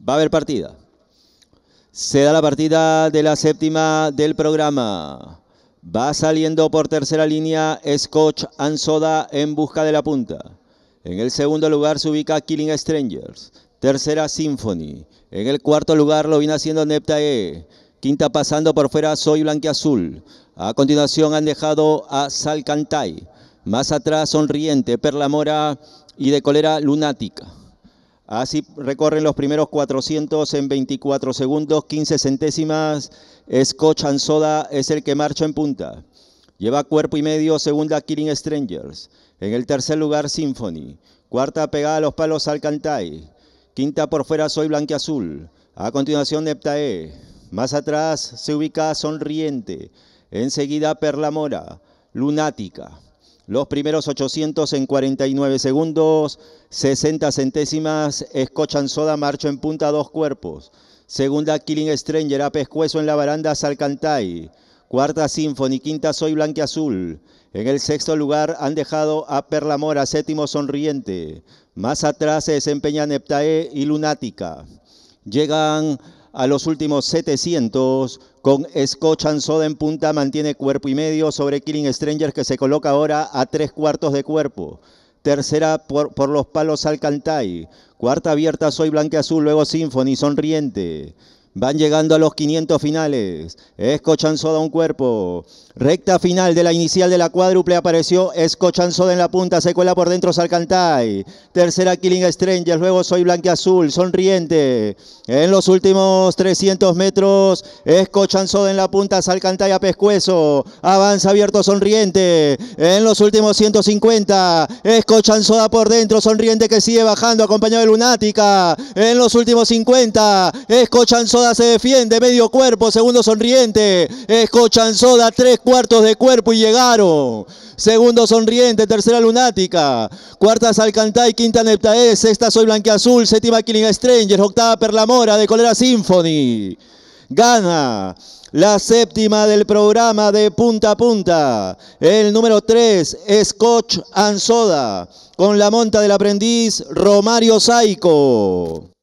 Va a haber partida. Se da la partida de la séptima del programa. Va saliendo por tercera línea Scotch and en busca de la punta. En el segundo lugar se ubica Killing Strangers. Tercera Symphony. En el cuarto lugar lo viene haciendo Neptae. Quinta pasando por fuera Soy Azul. A continuación han dejado a Salcantay. Más atrás Sonriente, Perla Mora y de Colera Lunática. Así recorren los primeros 400 en 24 segundos, 15 centésimas. Scotch Soda es el que marcha en punta. Lleva cuerpo y medio, segunda Killing Strangers. En el tercer lugar, Symphony. Cuarta, pegada a los palos Alcantay. Quinta, por fuera, Soy azul A continuación, Neptae. Más atrás se ubica Sonriente. Enseguida, Perla Mora. Lunática. Los primeros 800 en 49 segundos, 60 centésimas, escochan Soda, marcho en punta, dos cuerpos. Segunda, Killing Stranger, a pescuezo en la baranda, Salcantay. Cuarta, Symphony, quinta, Soy Azul. En el sexto lugar han dejado a Perlamora, séptimo, Sonriente. Más atrás se desempeñan Neptae y Lunática. Llegan a los últimos 700 con Scotch and Soda en punta, mantiene cuerpo y medio sobre Killing Strangers que se coloca ahora a tres cuartos de cuerpo. Tercera por, los palos Alcantay. Cuarta abierta Soy Blanque Azul, luego Symphony, Sonriente. Van llegando a los 500 finales. Escochanzoda un cuerpo. Recta final de la inicial de la cuádruple apareció Escochanzoda en la punta. Se cuela por dentro Salcantay. Tercera Killing Strange. Luego Soy Azul. Sonriente. En los últimos 300 metros. Escochanzoda en la punta. Salcantay a pescuezo. Avanza abierto Sonriente. En los últimos 150. Escochanzoda por dentro. Sonriente que sigue bajando. Acompañado de Lunática. En los últimos 50. Escochanzoda se defiende, medio cuerpo, segundo sonriente. Scotch Soda, tres cuartos de cuerpo y llegaron. Segundo sonriente, tercera lunática. Cuarta Salcantay, quinta Neptae, sexta Soy Blanqueazul, séptima Killing Strangers, octava Perlamora de Colera Symphony. Gana la séptima del programa de punta a punta. El número tres, Scotch and Soda, con la monta del aprendiz Romario Saico.